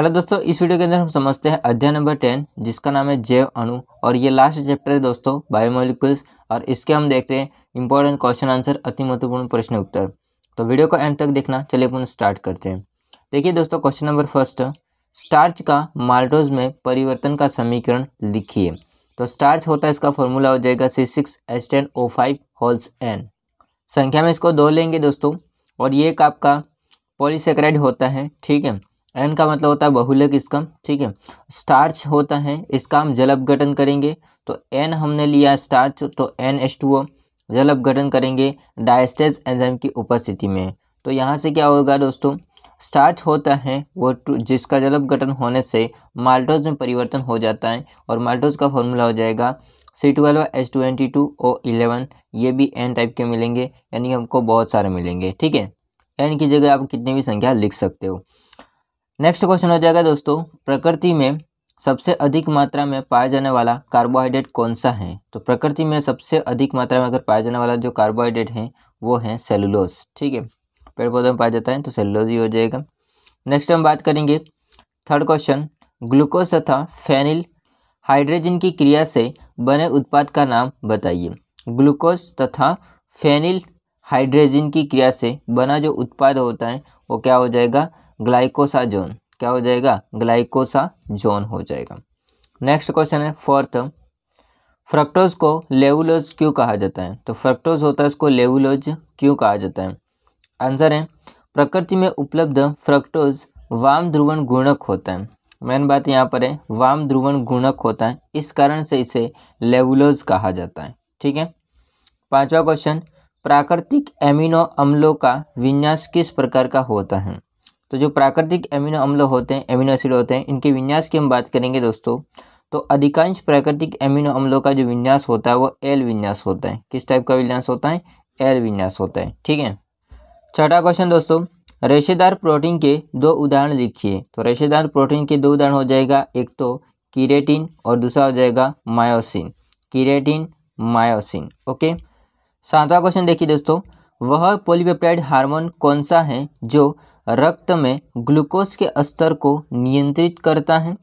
hello दोस्तों इस video के अंदर हम समझते हैं अध्याय नंबर टेन जिसका नाम है जैव अणु और ये लास्ट चैप्टर है दोस्तों बायोमोलिकुल्स और इसके हम देखते हैं इंपॉर्टेंट क्वेश्चन आंसर अति महत्वपूर्ण प्रश्न उत्तर तो वीडियो को एंड तक देखना चलिए अपन स्टार्ट करते हैं देखिए दोस्तों क्वेश्चन नंबर फर्स्ट स्टार्च का माल्टोज में परिवर्तन का समीकरण लिखिए तो स्टार्च होता है इसका फॉर्मूला हो जाएगा C six H ten O five होल्स एन संख्या में इसको दो लेंगे दोस्तों और ये एक आपका पॉलीसेक्राइड होता है ठीक है एन का मतलब होता है बहुलक स्कम ठीक है स्टार्च होता है इसका हम जल अपघटन करेंगे तो एन हमने लिया स्टार्च तो एन एस टू ओ जल अपघटन करेंगे डायस्टेज एंजाइम की उपस्थिति में तो यहाँ से क्या होगा दोस्तों स्टार्च होता है वो जिसका जल अपघटन होने से माल्टोज में परिवर्तन हो जाता है और माल्टोज का फॉर्मूला हो जाएगा C twelve H twenty two O eleven ये भी एन टाइप के मिलेंगे यानी हमको बहुत सारे मिलेंगे ठीक है एन की जगह आप कितनी भी संख्या लिख सकते हो नेक्स्ट क्वेश्चन हो जाएगा दोस्तों प्रकृति में सबसे अधिक मात्रा में पाया जाने वाला कार्बोहाइड्रेट कौन सा है तो प्रकृति में सबसे अधिक मात्रा में अगर पाया जाने वाला जो कार्बोहाइड्रेट है वो है सेलुलोज ठीक है पेड़ पौधों में पाया जाता है तो सेलुलोज ही हो जाएगा नेक्स्ट हम बात करेंगे थर्ड क्वेश्चन ग्लूकोज तथा फेनिल हाइड्रोजन की क्रिया से बने उत्पाद का नाम बताइए ग्लूकोज तथा फेनिल हाइड्रोजन की क्रिया से बना जो उत्पाद होता है वो क्या हो जाएगा ग्लाइकोसाजोन क्या हो जाएगा ग्लाइकोसाजोन हो जाएगा नेक्स्ट क्वेश्चन है फोर्थ फ्रक्टोज को लेवुलोज क्यों कहा जाता है तो फ्रक्टोज होता है इसको लेवुलोज क्यों कहा जाता है आंसर है प्रकृति में उपलब्ध फ्रक्टोज वाम ध्रुवन गुणक होता है मेन बात यहाँ पर है वाम ध्रुवन गुणक होता है इस कारण से इसे लेवुलोज कहा जाता है ठीक है पांचवा क्वेश्चन प्राकृतिक एमिनो अम्लों का विन्यास किस प्रकार का होता है तो जो प्राकृतिक एमिनो अम्ल होते हैं एमिनो एसिड होते हैं इनके विन्यास की हम बात करेंगे दोस्तों तो अधिकांश प्राकृतिक एमिनो अम्लों का जो विन्यास होता है वो एल विन्यास होता है किस टाइप का विन्यास होता है एल विन्यास होता है ठीक है छठा क्वेश्चन दोस्तों रेशेदार प्रोटीन के दो उदाहरण लिखिए तो रेशेदार प्रोटीन के दो उदाहरण हो जाएगा एक तो किरेटिन और दूसरा हो जाएगा मायोसिन किरेटिन मायोसिन ओके सातवां क्वेश्चन देखिए दोस्तों वह पोलिपेप्टाइड हार्मोन कौन सा है जो रक्त में ग्लूकोज के स्तर को नियंत्रित करता है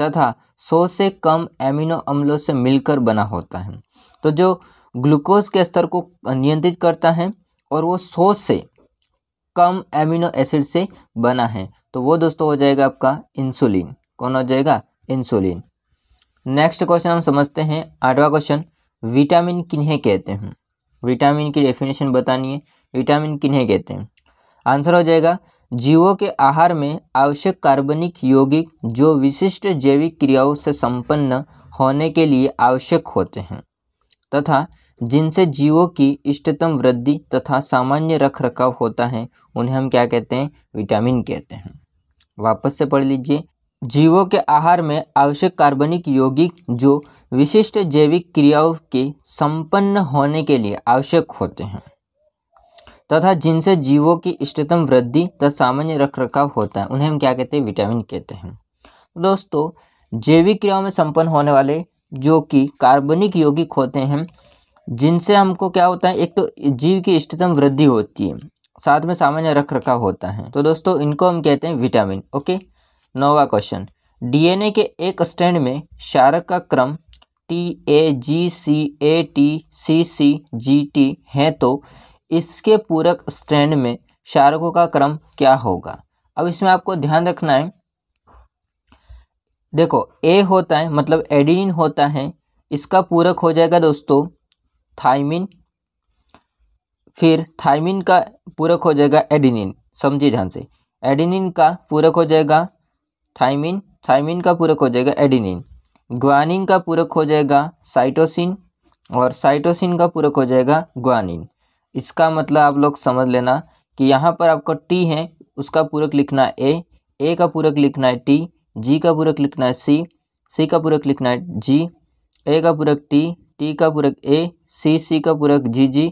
तथा सौ से कम एमिनो अम्लों से मिलकर बना होता है तो जो ग्लूकोज के स्तर को नियंत्रित करता है और वो सौ से कम एमिनो एसिड से बना है तो वो दोस्तों हो जाएगा आपका इंसुलिन कौन हो जाएगा इंसुलिन नेक्स्ट क्वेश्चन हम समझते हैं आठवा क्वेश्चन विटामिन किन्हें कहते हैं विटामिन की डेफिनेशन बतानी है विटामिन किन्हें कहते हैं आंसर हो जाएगा जीवों के आहार में आवश्यक कार्बनिक यौगिक जो विशिष्ट जैविक क्रियाओं से संपन्न होने के लिए आवश्यक होते हैं तथा जिनसे जीवों की इष्टतम वृद्धि तथा सामान्य रख रखाव होता है उन्हें हम क्या कहते हैं विटामिन कहते हैं वापस से पढ़ लीजिए जीवों के आहार में आवश्यक कार्बनिक यौगिक जो विशिष्ट जैविक क्रियाओं के संपन्न होने के लिए आवश्यक होते हैं तथा जिनसे जीवों की इष्टतम वृद्धि तथा सामान्य रख रखाव होता है उन्हें हम क्या कहते हैं विटामिन कहते हैं तो दोस्तों जैविक क्रियाओं में संपन्न होने वाले जो कि कार्बनिक यौगिक होते हैं जिनसे हमको क्या होता है एक तो जीव की इष्टतम वृद्धि होती है साथ में सामान्य रख रखाव होता है तो दोस्तों इनको हम कहते हैं विटामिन ओके नोवा क्वेश्चन डीएनए के एक स्टैंड में शारक का क्रम T A G C A T C C G T है तो इसके पूरक स्टैंड में शारकों का क्रम क्या होगा अब इसमें आपको ध्यान रखना है देखो ए होता है मतलब एडिनिन होता है इसका पूरक हो जाएगा दोस्तों थाइमिन फिर थाइमिन का पूरक हो जाएगा एडिनिन समझिए ध्यान से एडिनिन का पूरक हो जाएगा थाइमिन थाइमिन का पूरक हो जाएगा एडिनिन ग्वानिन का पूरक हो जाएगा साइटोसिन और साइटोसिन का पूरक हो जाएगा ग्वानिन इसका मतलब आप लोग समझ लेना कि यहाँ पर आपका टी है उसका पूरक लिखना है ए ए का पूरक लिखना है टी जी का पूरक लिखना है सी सी का पूरक लिखना है जी ए का पूरक टी टी का पूरक ए सी सी का पूरक जी जी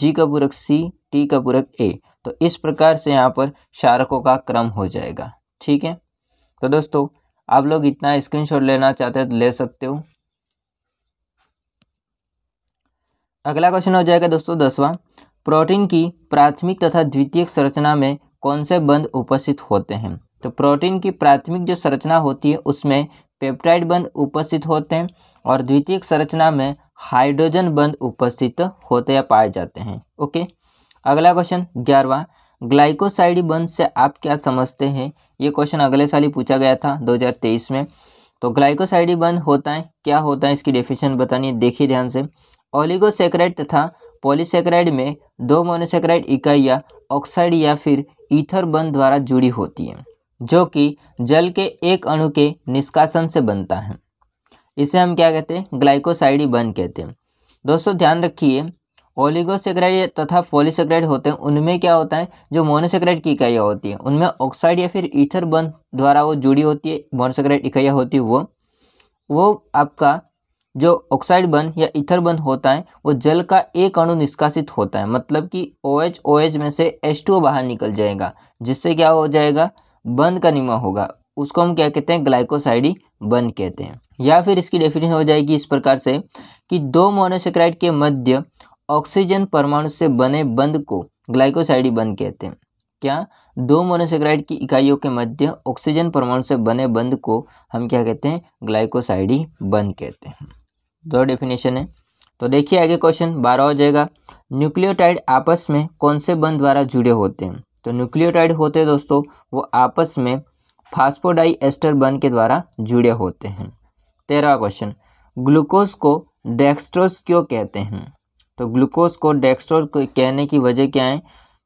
जी का पूरक सी टी का पूरक ए तो इस प्रकार से यहाँ पर शारकों का क्रम हो जाएगा ठीक है तो दोस्तों आप लोग इतना स्क्रीनशॉट लेना चाहते हैं तो ले सकते हो अगला क्वेश्चन हो जाएगा दोस्तों दसवां प्रोटीन की प्राथमिक तथा द्वितीयक संरचना में कौन से बंद उपस्थित होते हैं तो प्रोटीन की प्राथमिक जो संरचना होती है उसमें पेप्टाइड बंद उपस्थित होते हैं और द्वितीयक संरचना में हाइड्रोजन बंद उपस्थित होते या पाए जाते हैं ओके अगला क्वेश्चन ग्यारहवा ग्लाइकोसाइड बंद से आप क्या समझते हैं ये क्वेश्चन अगले साल ही पूछा गया था 2023 में तो ग्लाइकोसाइडी बंद होता है क्या होता है इसकी डेफिनेशन बतानी है देखिए ध्यान से ओलिगोसेक्राइड तथा पॉलीसेक्राइड में दो मोनोसेक्राइड इकाइयाँ ऑक्साइड या फिर ईथर बन द्वारा जुड़ी होती हैं जो कि जल के एक अणु के निष्कासन से बनता है इसे हम क्या कहते हैं ग्लाइकोसाइडी बन कहते हैं दोस्तों ध्यान रखिए ओलिगोसेक्राइड तथा पॉलीसेक्राइड होते हैं उनमें क्या होता है जो मोनोसेक्राइड की इकाइयाँ होती हैं उनमें ऑक्साइड या फिर ईथर बन द्वारा वो जुड़ी होती है मोनोसेक्राइड इकाइयाँ होती है वो वो आपका जो ऑक्साइड बन या इथर बन होता है वो जल का एक अणु निष्कासित होता है मतलब कि ओ एच ओ एच में से एच टू बाहर निकल जाएगा जिससे क्या हो जाएगा बंद का निमा होगा उसको हम क्या कहते हैं ग्लाइकोसाइडी बन कहते हैं या फिर इसकी डेफिनेशन हो जाएगी इस प्रकार से कि दो मोनोसेक्राइड के मध्य ऑक्सीजन परमाणु से बने बंद को ग्लाइकोसाइडी बंद कहते हैं क्या दो मोनोसेक्राइड की इकाइयों के मध्य ऑक्सीजन परमाणु से बने बंद को हम क्या कहते हैं ग्लाइकोसाइडी बंद कहते हैं दो डेफिनेशन है तो देखिए आगे क्वेश्चन बारह हो जाएगा न्यूक्लियोटाइड आपस में कौन से बंद द्वारा जुड़े होते हैं तो न्यूक्लियोटाइड होते हैं दोस्तों वो आपस में फास्फोडाई एस्टर बन के द्वारा जुड़े होते हैं तेरहवा क्वेश्चन ग्लूकोज को डेक्स्ट्रोज क्यों कहते हैं तो ग्लूकोज को डेक्स्ट्रोज कहने की वजह क्या है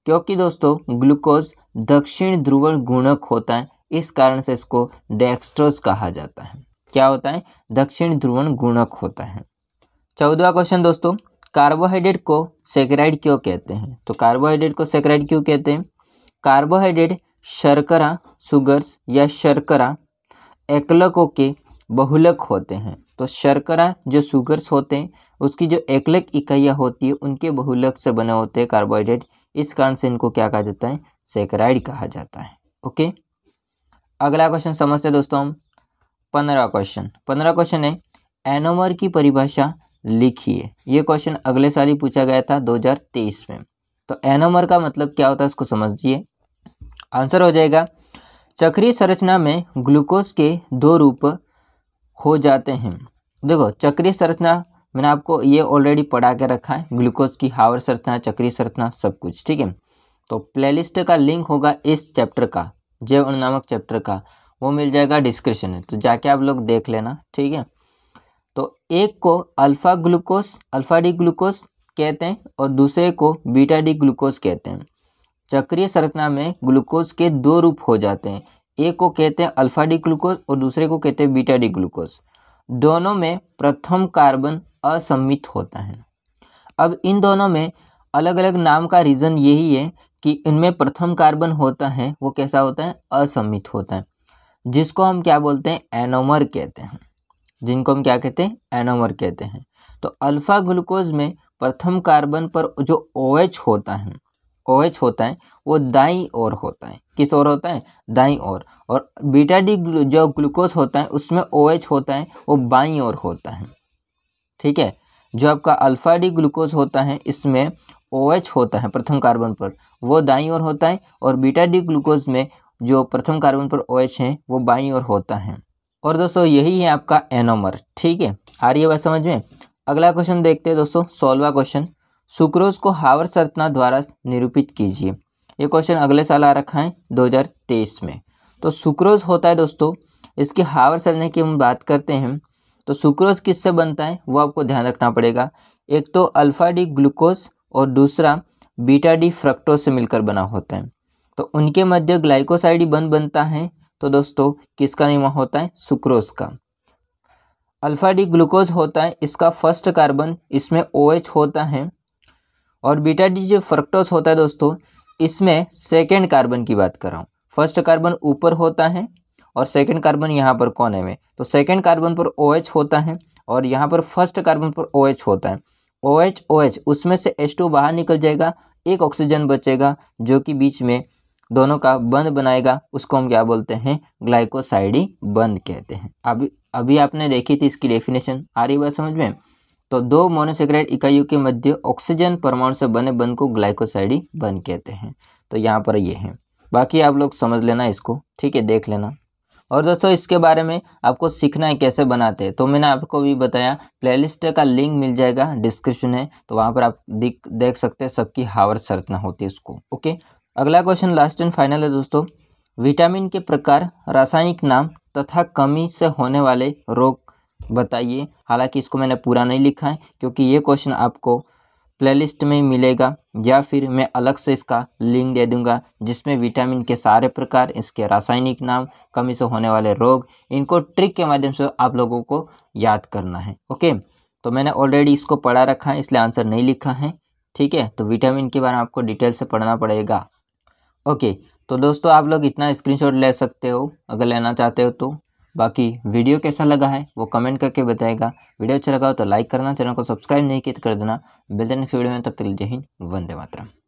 क्योंकि दोस्तों ग्लूकोज दक्षिण ध्रुवण गुणक होता है इस कारण से इसको डेक्स्ट्रोज कहा जाता है क्या होता है दक्षिण ध्रुवन गुणक होता है चौदवा क्वेश्चन दोस्तों कार्बोहाइड्रेट को सेक्राइड क्यों कहते हैं तो कार्बोहाइड्रेट को सेक्राइड क्यों कहते हैं कार्बोहाइड्रेट शर्करा सुगर्स या शर्करा एकलकों के बहुलक होते हैं तो शर्करा जो सुगर्स होते हैं उसकी जो एकलक इकाइयाँ होती है उनके बहुलक से बने होते हैं कार्बोहाइड्रेट इस कारण से इनको क्या कहा जाता है सेक्राइड कहा जाता है ओके अगला क्वेश्चन समझते हैं दोस्तों हम पंद्रह क्वेश्चन पंद्रह क्वेश्चन है एनोमर की परिभाषा लिखिए ये क्वेश्चन अगले साल ही पूछा गया था 2023 में तो एनोमर का मतलब क्या होता है इसको समझिए आंसर हो जाएगा चक्रीय संरचना में ग्लूकोज के दो रूप हो जाते हैं देखो चक्रीय संरचना मैंने आपको ये ऑलरेडी पढ़ा के रखा है ग्लूकोज की हावर संरचना चक्रीय संरचना सब कुछ ठीक है तो प्लेलिस्ट का लिंक होगा इस चैप्टर का जैव नामक चैप्टर का वो मिल जाएगा डिस्क्रिप्शन में तो जाके आप लोग देख लेना ठीक है तो एक को alpha glucose alpha D glucose कहते हैं और दूसरे को बीटा डी ग्लूकोस कहते हैं चक्रीय संरचना में ग्लूकोज के दो रूप हो जाते हैं एक को कहते हैं अल्फ़ा डी ग्लूकोज और दूसरे को कहते हैं बीटा डी ग्लूकोज दोनों में प्रथम कार्बन असम्मित होता है अब इन दोनों में अलग अलग नाम का रीज़न यही है कि इनमें प्रथम कार्बन होता है वो कैसा होता है असमित होता है जिसको हम क्या बोलते हैं एनोमर कहते हैं जिनको हम क्या कहते हैं एनोमर कहते हैं तो अल्फ़ा ग्लूकोज में प्रथम कार्बन पर जो ओ OH होता है ओ OH होता है वो दाई ओर होता है किस ओर होता है दाई ओर और बीटा डी जो ग्लूकोज होता है उसमें ओ OH होता है वो बाई ओर होता है ठीक है जो आपका अल्फ़ा डी ग्लूकोज होता है इसमें ओ OH होता है प्रथम कार्बन पर वो दाई ओर होता है और बीटा डी ग्लूकोज में जो प्रथम कार्बन पर ओ एच है वो बाई और होता है और दोस्तों यही है आपका एनोमर ठीक है आ रही है बात समझ में अगला क्वेश्चन देखते हैं दोस्तों सोलवा क्वेश्चन सुक्रोज को हावर सरतना द्वारा निरूपित कीजिए ये क्वेश्चन अगले साल आ रखा है 2023 में तो सुक्रोज होता है दोस्तों इसके हावर सरने की हम बात करते हैं तो सुक्रोज किससे बनता है वो आपको ध्यान रखना पड़ेगा एक तो अल्फ़ा डी ग्लूकोज और दूसरा बीटा डी फ्रक्टोज से मिलकर बना होता है तो उनके मध्य ग्लाइकोसाइड बंद बनता है तो दोस्तों किसका निर्माण होता है सुक्रोज का अल्फा डी ग्लूकोज होता है इसका फर्स्ट कार्बन इसमें ओ OH होता है और बीटा डी जो फ्रक्टोज होता है दोस्तों इसमें सेकेंड कार्बन की बात कर रहा हूँ फर्स्ट कार्बन ऊपर होता है और सेकेंड कार्बन यहाँ पर कौन है में तो सेकेंड कार्बन पर ओ OH होता है और यहाँ पर फर्स्ट कार्बन पर ओ OH होता है ओ OH, OH उसमें से एच टू बाहर निकल जाएगा एक ऑक्सीजन बचेगा जो कि बीच में दोनों का बंद बनाएगा उसको हम क्या बोलते हैं ग्लाइकोसाइडी बंद कहते हैं अभी अभी आपने देखी थी इसकी डेफिनेशन आ रही बात समझ में तो दो मोनोसेक्राइड इकाइयों के मध्य ऑक्सीजन परमाणु से बने बंद को ग्लाइकोसाइडी बंद कहते हैं तो यहाँ पर ये है बाकी आप लोग समझ लेना इसको ठीक है देख लेना और दोस्तों इसके बारे में आपको सीखना है कैसे बनाते हैं तो मैंने आपको भी बताया प्लेलिस्ट का लिंक मिल जाएगा डिस्क्रिप्शन है तो वहाँ पर आप देख सकते हैं सबकी हावर सर्चना होती है उसको ओके अगला क्वेश्चन लास्ट एंड फाइनल है दोस्तों विटामिन के प्रकार रासायनिक नाम तथा कमी से होने वाले रोग बताइए हालांकि इसको मैंने पूरा नहीं लिखा है क्योंकि ये क्वेश्चन आपको प्लेलिस्ट में मिलेगा या फिर मैं अलग से इसका लिंक दे दूंगा जिसमें विटामिन के सारे प्रकार इसके रासायनिक नाम कमी से होने वाले रोग इनको ट्रिक के माध्यम से आप लोगों को याद करना है ओके तो मैंने ऑलरेडी इसको पढ़ा रखा है इसलिए आंसर नहीं लिखा है ठीक है तो विटामिन के बारे में आपको डिटेल से पढ़ना पड़ेगा ओके तो दोस्तों आप लोग इतना स्क्रीनशॉट ले सकते हो अगर लेना चाहते हो तो बाकी वीडियो कैसा लगा है वो कमेंट करके बताएगा वीडियो अच्छा लगा हो तो लाइक करना चैनल को सब्सक्राइब नहीं किया तो कर देना मिलते नेक्स्ट वीडियो में तब तक जय हिंद वंदे मातरम